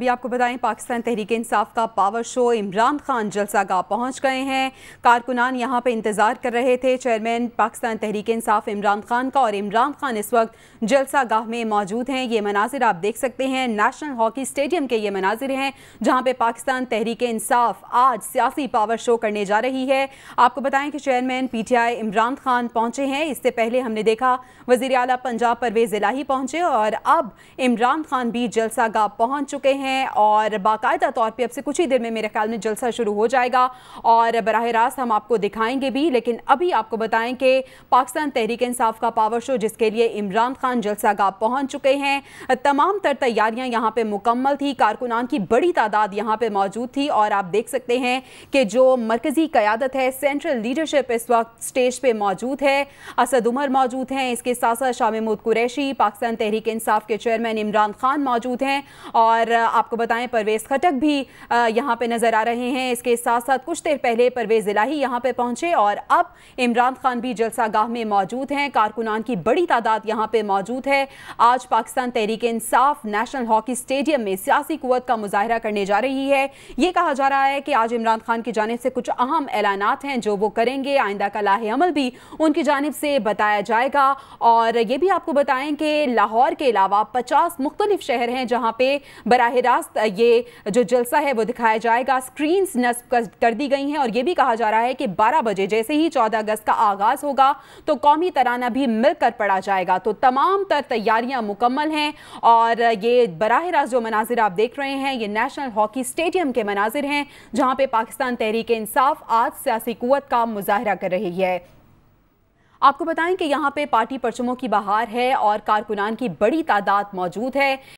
अभी आपको बताएं पाकिस्तान तहरीक इंसाफ का पावर शो इमरान खान जलसा गाह पहुंच गए हैं कारकुनान यहां पे इंतज़ार कर रहे थे चेयरमैन पाकिस्तान तहरीक इंसाफ इमरान खान का और इमरान खान इस वक्त जलसा गाह में मौजूद हैं ये मनाजिर आप देख सकते हैं नेशनल हॉकी स्टेडियम के ये मनाजिर हैं जहाँ पर पाकिस्तान तहरीक इंसाफ आज सियासी पावर शो करने जा रही है आपको बताएं कि chairman P T I Imran Khan पहुँचे हैं इससे पहले हमने देखा वजी अला पंजाब परवेज इलाही पहुँचे और अब इमरान खान भी जलसा गाह पहुँच चुके हैं हैं और बाकायदा तौर पे अब से कुछ ही देर में मेरे ख्याल में जलसा शुरू हो जाएगा और बरह रास्त हम आपको दिखाएंगे भी लेकिन अभी आपको बताएं कि पाकिस्तान तहरीक इंसाफ का पावर शो जिसके लिए इमरान खान जलसा गाह पहुँच चुके हैं तमाम तर तैयारियाँ यहाँ पर मुकम्मल थी कारकुनान की बड़ी तादाद यहाँ पर मौजूद थी और आप देख सकते हैं कि जो मरकज़ी क़्यादत है सेंट्रल लीडरशिप इस वक्त स्टेज पर मौजूद है असद उमर मौजूद हैं इसके साथ साथ शाह महमूद कुरैशी पाकिस्तान तहरीक इंसाफ के चेयरमैन इमरान खान मौजूद हैं और आपको बताएं परवेज खटक भी यहाँ पे नज़र आ रहे हैं इसके साथ साथ कुछ देर पहले परवेज इलाही यहाँ पे पहुँचे और अब इमरान खान भी गाह में मौजूद हैं कारकुनान की बड़ी तादाद यहाँ पे मौजूद है आज Pakistan Tehreek Insaf national hockey stadium में सियासी कुत का मुजाहरा करने जा रही है ये कहा जा रहा है कि आज इमरान खान की जानब से कुछ अहम ऐलाना हैं जो वो करेंगे आइंदा का लाहे अमल भी उनकी जानब से बताया जाएगा और ये भी आपको बताएं कि लाहौर के अलावा पचास मुख्तलिफ शहर हैं जहाँ पे बराह रास्त ये जो जलसा है वो दिखाया जाएगा स्क्रीन्स नस्ब कर दी गई हैं और ये भी कहा जा रहा है कि 12 बजे जैसे ही 14 अगस्त का आगाज़ होगा तो कौमी तराना भी मिलकर पड़ा जाएगा तो तमाम तर तैयारियां मुकम्मल हैं और ये बरह रास्त जो मनाजिर आप देख रहे हैं ये नेशनल हॉकी स्टेडियम के मनाजिर हैं जहाँ पर पाकिस्तान तहरीक इंसाफ आज सियासी क़वत का मुजाहरा कर रही है आपको बताएं कि यहाँ पे पार्टी परचमों की बहार है और कारकुनान की बड़ी तादाद मौजूद है